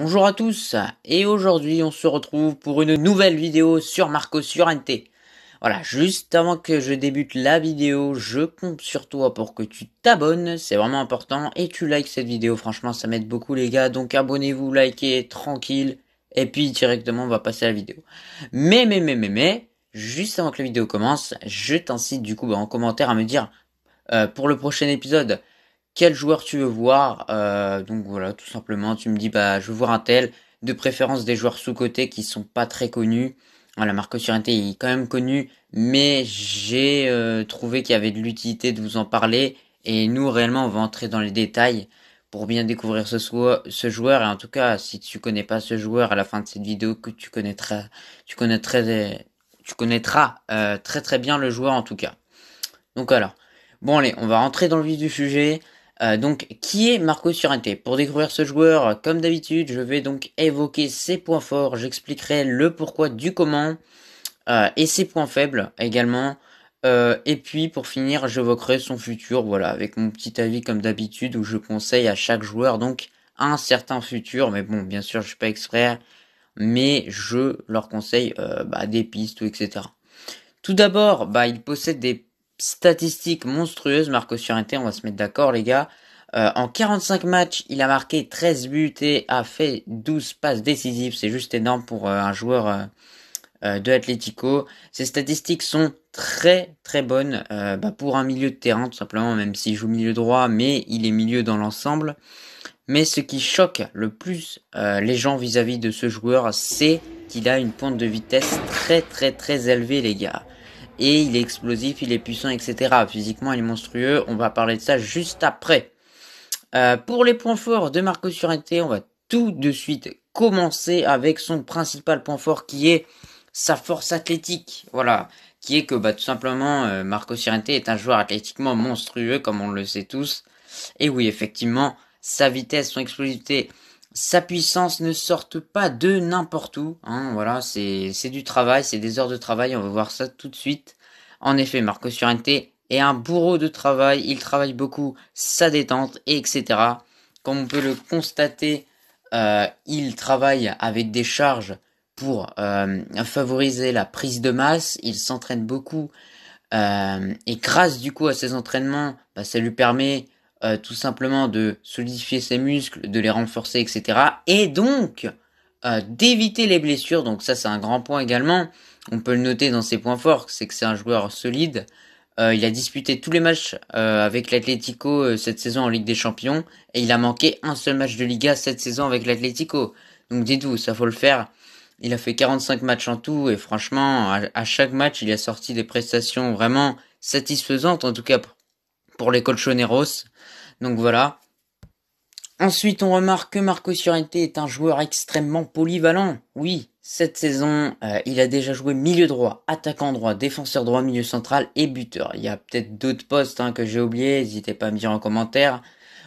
Bonjour à tous et aujourd'hui on se retrouve pour une nouvelle vidéo sur Marco sur NT. Voilà, juste avant que je débute la vidéo, je compte sur toi pour que tu t'abonnes, c'est vraiment important, et tu likes cette vidéo, franchement ça m'aide beaucoup les gars, donc abonnez-vous, likez, tranquille, et puis directement on va passer à la vidéo. Mais mais mais mais mais, juste avant que la vidéo commence, je t'incite du coup bah, en commentaire à me dire euh, pour le prochain épisode, quel joueur tu veux voir. Euh, donc voilà, tout simplement, tu me dis bah je veux voir un tel, de préférence des joueurs sous-cotés qui sont pas très connus. Voilà, ah, Marco Surinté est quand même connu, mais j'ai euh, trouvé qu'il y avait de l'utilité de vous en parler. Et nous, réellement, on va entrer dans les détails pour bien découvrir ce, joueur. Et en tout cas, si tu connais pas ce joueur à la fin de cette vidéo, que tu connaîtras, tu connaîtras, tu connaîtras euh, très très bien le joueur en tout cas. Donc alors, bon allez, on va rentrer dans le vif du sujet. Euh, donc, qui est Marco Surante Pour découvrir ce joueur, euh, comme d'habitude, je vais donc évoquer ses points forts, j'expliquerai le pourquoi du comment, euh, et ses points faibles également. et puis, pour finir, j'évoquerai son futur, voilà, avec mon petit avis comme d'habitude, où je conseille à chaque joueur donc un certain futur, mais bon, bien sûr, je suis pas expert, mais je leur conseille bah, des pistes, ou etc. Tout d'abord, bah, il possède des Statistiques monstrueuses, Marco Surente, on va se mettre d'accord les gars. Euh, en 45 matchs, il a marqué 13 buts et a fait 12 passes décisives. C'est juste énorme pour euh, un joueur euh, de Atlético. Ces statistiques sont très très bonnes bah, pour un milieu de terrain, tout simplement, même s'il joue milieu droit, mais il est milieu dans l'ensemble. Mais ce qui choque le plus les gens vis à -vis de ce joueur, c'est qu'il a une pointe de vitesse très très très élevée, les gars et il est explosif, il est puissant, etc. Physiquement, il est monstrueux. On va parler de ça juste après. Euh, pour les points forts de Marco Surente, on va tout de suite commencer avec son principal point fort qui est sa force athlétique. Voilà, qui est que bah, tout simplement euh, Marco Surente est un joueur athlétiquement monstrueux comme on le sait tous. Et oui, effectivement, sa vitesse, son explosivité, sa puissance ne sorte pas de n'importe où. Hein, voilà, c'est du travail, c'est des heures de travail, on va voir ça tout de suite. En effet, Marco Surente est un bourreau de travail, il travaille beaucoup, sa détente, etc. Comme on peut le constater, euh, il travaille avec des charges pour euh, favoriser la prise de masse, il s'entraîne beaucoup euh, et grâce du coup à ses entraînements, bah, ça lui permet euh, tout simplement de solidifier ses muscles, de les renforcer, etc. Et donc euh, d'éviter les blessures. Donc ça c'est un grand point également. On peut le noter dans ses points forts, c'est que c'est un joueur solide. Euh, il a disputé tous les matchs avec l'Atlético cette saison en Ligue des Champions et il a manqué un seul match de Liga cette saison avec l'Atlético. Donc dites-vous, ça faut le faire. Il a fait 45 matchs en tout et franchement, à, chaque match, il a sorti des prestations vraiment satisfaisantes, en tout cas pour les Colchoneros. Donc voilà. Ensuite, on remarque que Marco Surente est un joueur extrêmement polyvalent. Oui, cette saison, euh, il a déjà joué milieu droit, attaquant droit, défenseur droit, milieu central et buteur. Il y a peut-être d'autres postes hein, que j'ai oubliés, n'hésitez pas à me dire en commentaire.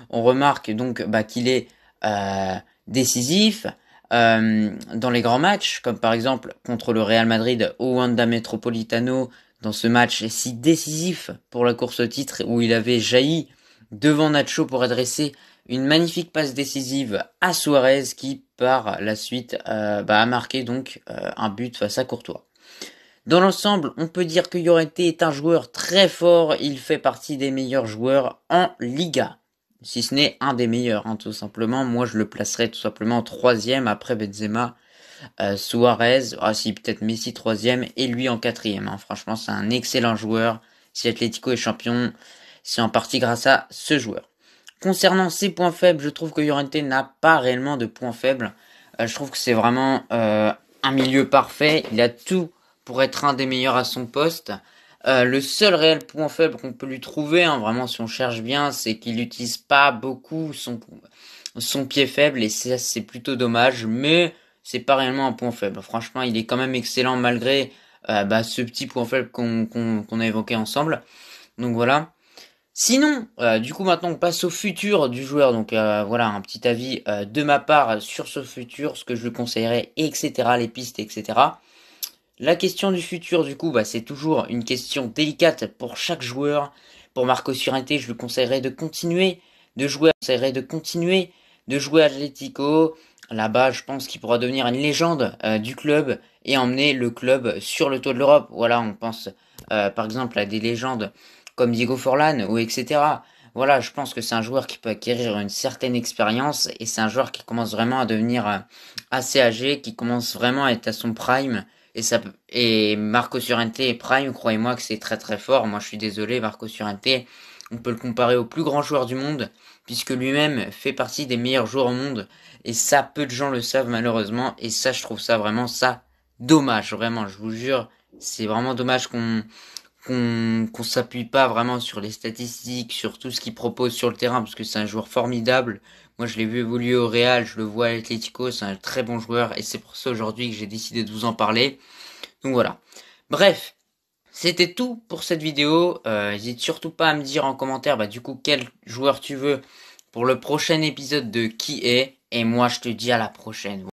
On remarque donc bah, qu'il est euh, décisif euh, dans les grands matchs, comme par exemple contre le Real Madrid au Wanda Metropolitano, dans ce match si décisif pour la course au titre où il avait jailli devant Nacho pour adresser une magnifique passe décisive à Suarez qui par la suite euh, bah, a marqué donc euh, un but face à Courtois. Dans l'ensemble, on peut dire que Llorente est un joueur très fort, il fait partie des meilleurs joueurs en Liga. Si ce n'est un des meilleurs, hein, tout simplement. Moi, je le placerai tout simplement troisième après Benzema euh, Suarez, ah si peut-être Messi troisième et lui en quatrième. Hein. Franchement, c'est un excellent joueur. Si atlético est champion, c'est en partie grâce à ce joueur. Concernant ses points faibles, je trouve que Llorente n'a pas réellement de points faibles. Euh, je trouve que c'est vraiment euh, un milieu parfait. Il a tout pour être un des meilleurs à son poste. le seul réel point faible qu'on peut lui trouver, hein, vraiment si on cherche bien, c'est qu'il n'utilise pas beaucoup son, son pied faible et c'est plutôt dommage. Mais c'est pas réellement un point faible. Franchement, il est quand même excellent malgré euh, bah, ce petit point faible qu'on a évoqué ensemble. Donc voilà. Sinon, euh, du coup maintenant on passe au futur du joueur. Donc euh, voilà un petit avis de ma part sur ce futur, ce que je lui conseillerais, etc. Les pistes, etc. La question du futur, du coup, bah, c'est toujours une question délicate pour chaque joueur. Pour Marco Surinté, je lui conseillerais de continuer de jouer, je conseillerais de continuer de jouer à Atletico, là-bas, je pense qu'il pourra devenir une légende euh, du club et emmener le club sur le toit de l'Europe. Voilà, on pense euh, par exemple à des légendes comme Diego Forlan ou etc. Voilà, je pense que c'est un joueur qui peut acquérir une certaine expérience et c'est un joueur qui commence vraiment à devenir euh, assez âgé, qui commence vraiment à être à son prime. Et, ça, et Marco Surente est prime, croyez-moi que c'est très très fort. Moi je suis désolé, Marco Surente, on peut le comparer au plus grand joueur du monde puisque lui-même fait partie des meilleurs joueurs au monde. Et ça, peu de gens le savent malheureusement. Et ça, je trouve ça vraiment ça dommage. Vraiment, je vous jure, c'est vraiment dommage qu'on qu'on s'appuie pas vraiment sur les statistiques, sur tout ce qu'il propose sur le terrain, parce que c'est un joueur formidable. Moi, je l'ai vu évoluer au Real, je le vois à l'Atletico. c'est un très bon joueur, et c'est pour ça aujourd'hui que j'ai décidé de vous en parler. Donc voilà. Bref, c'était tout pour cette vidéo. Euh, n'hésite surtout pas à me dire en commentaire bah, du coup quel joueur tu veux pour le prochain épisode de Qui est. Et moi je te dis à la prochaine.